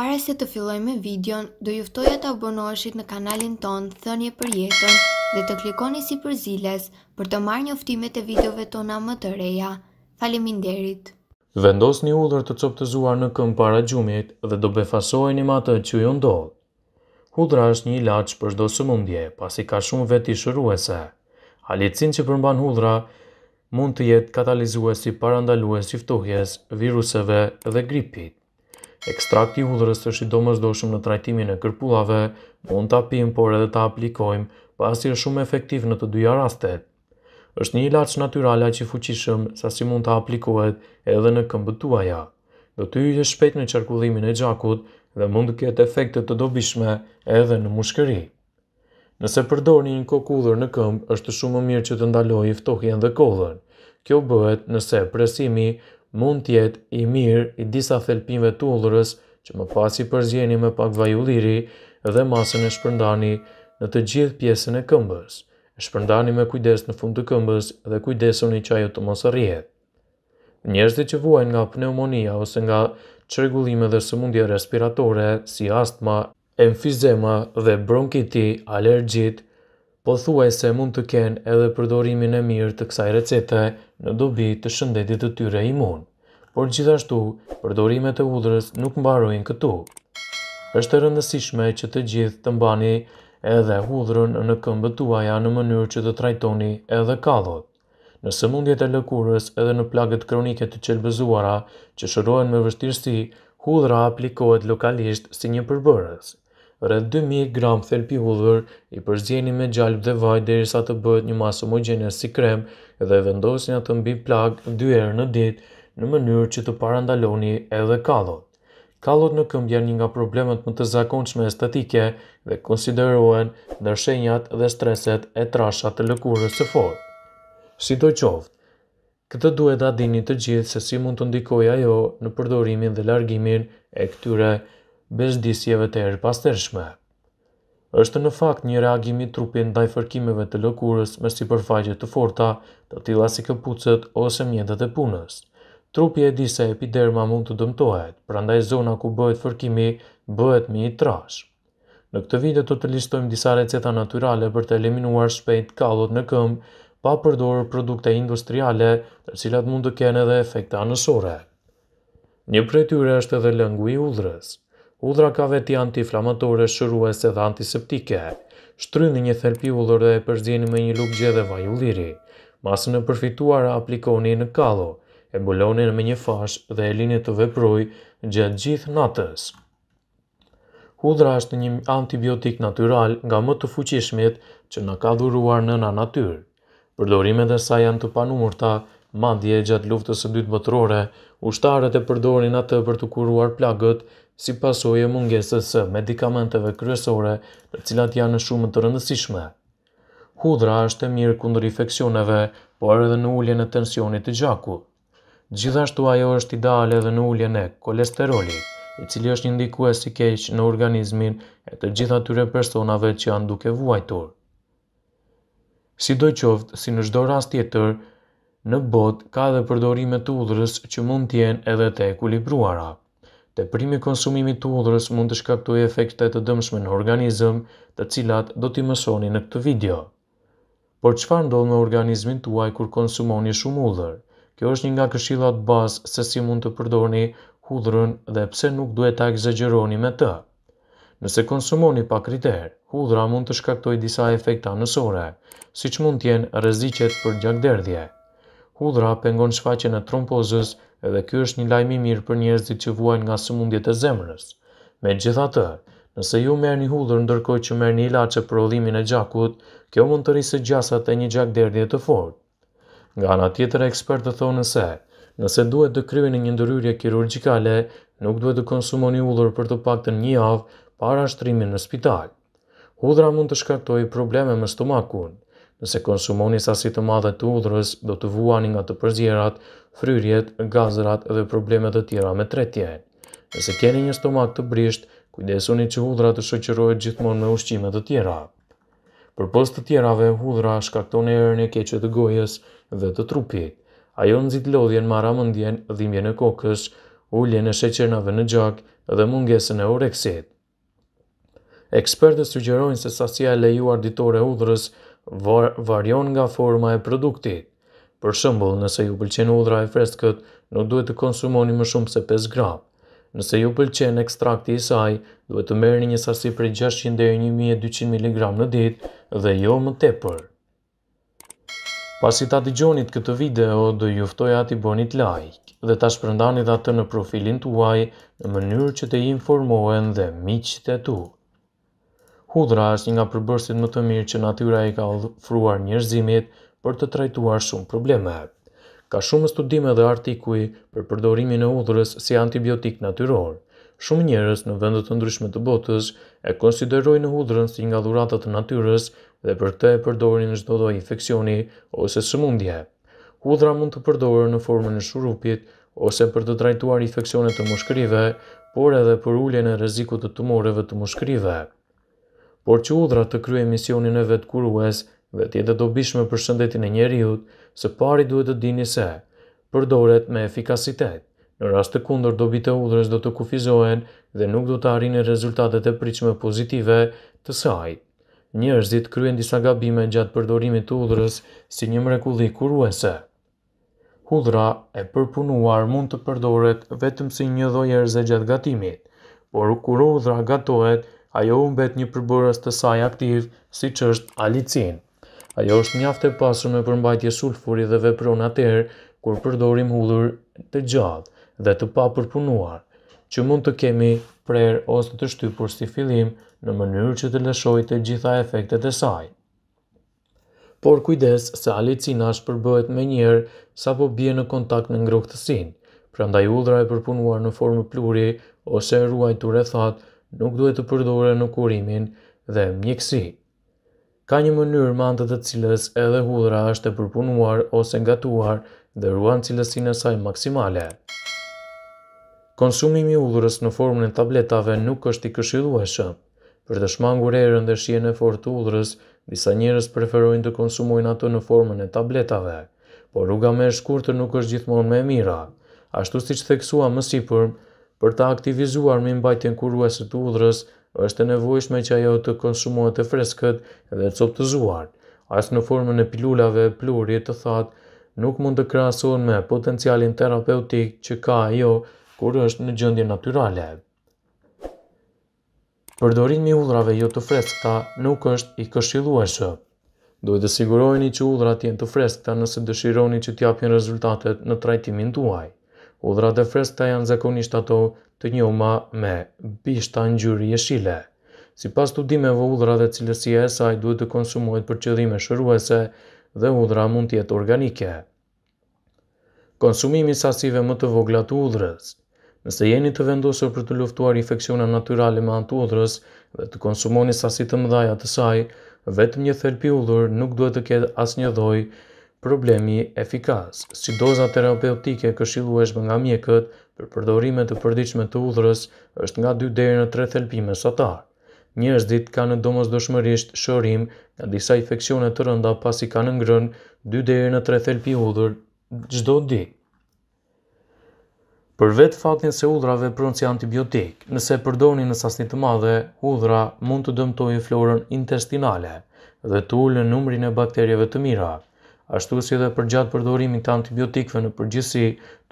Para se të filloj me videon, do juftoja të abonoheshit në kanalin ton Thënje për jetën dhe të klikoni si për ziles për të marrë njoftimet e videove tona më të reja. Faleminderit! Vendos një udhër të coptëzuar në këmë para gjumit dhe do befasohen një matë që ju ndodhë. Hudra është një ilaq për shdo së mundje, pasi ka shumë veti shëruese. Halicin që përmban hudra mund të jetë katalizuesi parandaluesi ftohjes, viruseve dhe gripit. Ekstrakti udhërës është i domësdoshëm në trajtimin e kërpullave, mund të apim, por edhe të aplikojmë, pasi është shumë efektiv në të duja rastet. është një ilaç natyral aq i fuqishëm sa si mund të aplikohet edhe në këmbët tuaja. Do të hyjë shpejt në qarkullimin e gjakut dhe mund të ketë efekte të dobishme edhe në mushkëri. Nëse përdorni një kokudhër në këmbë, është shumë më mirë që të i ftohjen dhe kollën. Kjo bëhet nëse presimi mund tjetë i mirë i disa thelpimve të ullërës që më pasi përzjeni me pak vajulliri dhe masën e shpërndani në të gjithë pjesën e këmbës. E shpërndani me kujdes në fund të këmbës dhe kujdesën i qajo të mos rrjet. Njerëzit që vuajnë nga pneumonia ose nga qërgullime dhe sëmundje respiratore si astma, emfizema dhe bronkiti, alergjit, po thuaj se mund të kenë edhe përdorimin e mirë të kësaj recete në dobi të shëndetit të tyre imun, por gjithashtu përdorimet e hudrës nuk mbarojnë këtu. Është të rëndësishme që të gjithë të mbani edhe hudrën në këmbët tuaja në mënyrë që të trajtoni edhe kalot. Në sëmundjet e lëkurës edhe në plagët kronike të qelbëzuara që shërojnë me vështirësi, hudra aplikohet lokalisht si një përbërës rreth 2000 gram thelpi hudhër, i përzjeni me gjalp dhe vaj derisa të bëhet një masë homogene si krem dhe vendosni atë mbi plagë dy herë në ditë në mënyrë që të parandaloni edhe kallot. Kallot në këmbë janë një nga problemet më të zakonshme estetike dhe konsiderohen ndër shenjat dhe streset e trasha të lëkurës së fortë. Si do qoftë, këtë duhet da dini të gjithë se si mund të ndikoj ajo në përdorimin dhe largimin e këtyre kallot bezhdisjeve të erë pastershme. Êshtë në fakt një reagimi trupin ndaj fërkimeve të lëkurës me si përfajgje të forta, të tila si këpucët ose mjetët e punës. Trupi e di se epiderma mund të dëmtohet, prandaj zona ku bëhet fërkimi bëhet me i trash. Në këtë video të të listojmë disa receta naturale për të eliminuar shpejt kalot në këmbë pa përdorë produkte industriale të cilat mund të kene dhe efekte anësore. Një prej tyre është edhe lëngu i udhërës. Udhra ka veti antiflamatore, shëruese dhe antiseptike. Shtrydhë një therpi udhër dhe e përzini me një lukë gjedhe vaj u liri. Masën e përfituar aplikoni në kalo, e buloni në me një fash dhe e linit të veproj gjatë gjithë natës. Udhra është një antibiotik natural nga më të fuqishmet që në ka dhuruar në na natyrë. Përdorime dhe sa janë të panumërta, madje gjatë luftës e dytë bëtërore, ushtarët e përdorin atë për të kuruar plagët si pasoj e mungesës së medikamenteve kryesore të cilat janë shumë të rëndësishme. Hudra është e mirë kundër infeksioneve, por edhe në ulljen e tensionit të gjaku. Gjithashtu ajo është ideale edhe në ulljen e kolesterolit, i cili është një ndikues i keq në organizmin e të gjitha tyre personave që janë duke vuajtur. Sidoqoftë, si në çdo rast tjetër, në botë ka edhe përdorime të udrës që mund të jenë edhe të ekuilibruara primi konsumimi të udhërës mund të shkaktojë efekte të dëmshme në organizëm, të cilat do t'i mësoni në këtë video. Por çfarë ndodh me organizmin tuaj kur konsumoni shumë udhër? Kjo është një nga këshillat bazë se si mund të përdorni hudhrën dhe pse nuk duhet të egzageroni me të. Nëse konsumoni pa kriter, hudhra mund të shkaktojë disa efekte anësore, siç mund të jenë rreziqet për gjakderdhje. Hudra pengon shfaqen e trompozës edhe kjo është një lajmi mirë për njerëzit që vuajnë nga sëmundjet e zemrës. Me gjitha të, nëse ju merë një hudrë ndërkoj që merë një ilaqë për odhimin e gjakut, kjo mund të rrisë gjasat e një gjak derdje të fort. Nga nga tjetër ekspert të thonë se, nëse duhet të kryve një ndëryrje kirurgikale, nuk duhet të konsumoni hudrë për të pak të një avë para shtrimin në spital. Hudhra mund të shkaktoj probleme me stomakun, Nëse konsumoni sasi të madhe të udhërës, do të vuani nga të përzjerat, fryrjet, gazrat dhe problemet të tjera me tretje. Nëse keni një stomak të brisht, kujdesuni që udhërat të shoqërojt gjithmonë me ushqimet të tjera. Për post të tjerave, hudhra shkakton e erën e keqe të gojës dhe të trupit. Ajo nëzit lodhjen mara mëndjen, dhimje e kokës, ulljen e sheqernave në gjak dhe mungesën e oreksit. Ekspertës të gjerojnë se sasia e lejuar ditore hudhrës varion nga forma e produktit. Për shëmbull, nëse ju pëlqen udhra e freskët, nuk duhet të konsumoni më shumë se 5 gram. Nëse ju pëlqen ekstrakti i saj, duhet të merë një sasi për 600-1200 mg në dit dhe jo më tepër. Pas i ta të gjonit këtë video, do juftoj ati bonit like dhe ta shpërndani dhe atë në profilin të uaj në mënyrë që të informohen dhe miqët e tukë. Hudra është një nga përbërësit më të mirë që natyra i ka ofruar njerëzimit për të trajtuar shumë probleme. Ka shumë studime dhe artikuj për përdorimin e hudrës si antibiotik natyror. Shumë njerëz në vende të ndryshme të botës e konsiderojnë hudrën si nga dhuratat të natyrës dhe për këtë e përdorin çdo lloj infeksioni ose sëmundje. Hudra mund të përdorë në formën e shurupit ose për të trajtuar infekcionet të mushkrive, por edhe për ulljen e rezikut të tumoreve të mushkrive por që udhra të krye misionin e vetë kurues dhe tjetë dobishme për shëndetin e njeriut, se pari duhet të dini se, përdoret me efikasitet. Në rast të kundër dobi të udhres do të kufizohen dhe nuk do të arrinë rezultatet e pritshme pozitive të sajt. Njerëzit kryen disa gabime gjatë përdorimit të udhres si një mrekulli kuruese. Hudhra e përpunuar mund të përdoret vetëm si një dhoj e gjatë gatimit, por kur udhra gatohet, ajo u mbet një përbërës të saj aktiv, si që është alicin. Ajo është një e pasur me përmbajtje sulfuri dhe veprona të erë, kur përdorim hudhur të gjatë dhe të pa përpunuar, që mund të kemi prer ose të shtypur si filim në mënyrë që të lëshoj të gjitha efektet e saj. Por kujdes se alicina është përbëhet me njerë sa po bje në kontakt në ngrohtësin, pranda i udhra e përpunuar në formë pluri ose ruaj të rethat nuk duhet të përdore në kurimin dhe mjekësi. Ka një mënyrë mandë të cilës edhe hudra është e përpunuar ose tuar dhe ruan cilësin e saj maksimale. Konsumimi udhërës në formën e tabletave nuk është i këshillueshëm. Për të shmangur erën dhe shien e fortë të udhërës, disa njerëz preferojnë të konsumojnë ato në formën e tabletave, por rruga më e shkurtër nuk është gjithmonë më e mira. Ashtu siç theksua më sipër, për ta aktivizuar me mbajtjen kuruese të udhrës, është e nevojshme që ajo të konsumohet e freskët dhe coptëzuar. As në formën e pilulave e pluri të thatë, nuk mund të krahasohen me potencialin terapeutik që ka ajo kur është në gjendje natyrale. Përdorimi i udhrave jo të freskëta nuk është i këshillueshëm. Duhet të siguroheni që udhrat janë të freskëta nëse dëshironi që të japin rezultatet në trajtimin tuaj. Udhra dhe freska janë zakonisht ato të njoma me bishta ngjyrë jeshile. Sipas studimeve Si pas të dimeve udhra dhe cilësia e saj duhet të konsumohet për qëdhime shëruese dhe udhra mund tjetë organike. Konsumimi sasive më të vogla të udhrës Nëse jeni të vendosër për të luftuar infekciona naturali ma antë udhrës dhe të konsumoni sasi të mëdha të saj, vetëm një thelpi udhur nuk duhet të ketë as një problemi efikas, si doza terapeutike këshilueshme nga mjekët për përdorime të përdiqme të udhërës është nga 2 deri në 3 thelpime sotar. Njërzit ka në domës dëshmërisht shërim nga disa infekcione të rënda pasi ka në ngrën 2 deri në 3 thelpi udhër gjdo di. Për vetë fatin se udhrave prunë si antibiotik, nëse përdoni në sasnit të madhe, udhra mund të dëmtojë florën intestinale dhe të në numrin e bakterjeve të mirak. Ashtu si dhe për gjatë përdorimit të antibiotikve në përgjithësi,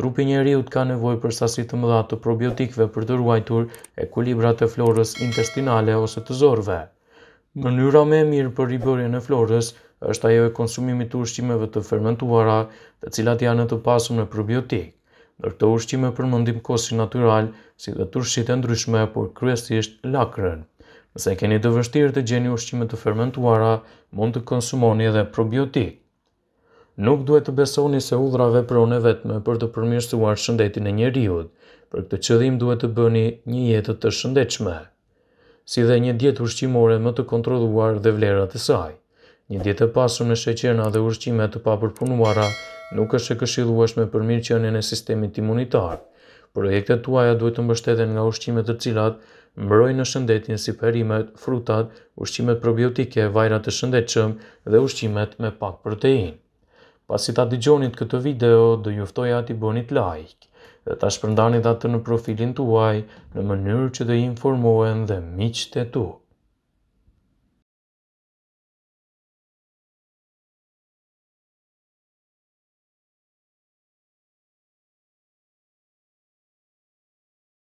trupi i njeriu ka nevojë për sasi të mëdha të probiotikëve për të ruajtur ekuilibrat e florës intestinale ose të zorrëve. Mënyra më e mirë për riborjen e florës është ajo e konsumimit të ushqimeve të fermentuara, të cilat janë të pasur në probiotik. Në këto ushqime përmendim kosi natyral, si dhe turshi të ndryshme, por kryesisht lakrën. Nëse keni të vështirë të gjeni ushqime të fermentuara, mund të konsumoni edhe probiotik nuk duhet të besoni se udhra veprone vetme për të përmirësuar shëndetin e njeriut, për këtë qëdhim duhet të bëni një jetët të shëndechme, si dhe një djetë ushqimore më të kontroluar dhe vlerat e saj. Një djetë e pasur në sheqena dhe ushqime të papërpunuara nuk është e këshilueshme për mirë qënjën e sistemit imunitar. Projekte tuaja duhet të mbështeten nga ushqime të cilat mbroj në shëndetin si perimet, frutat, ushqimet probiotike, vajrat të shëndechëm dhe ushqimet me pak protein. Pasi ta digjonit këtë video, dë juftoj ati bënit like dhe ta shpërndanit atë në profilin tuaj në mënyrë që dhe informohen dhe miqët e tuk.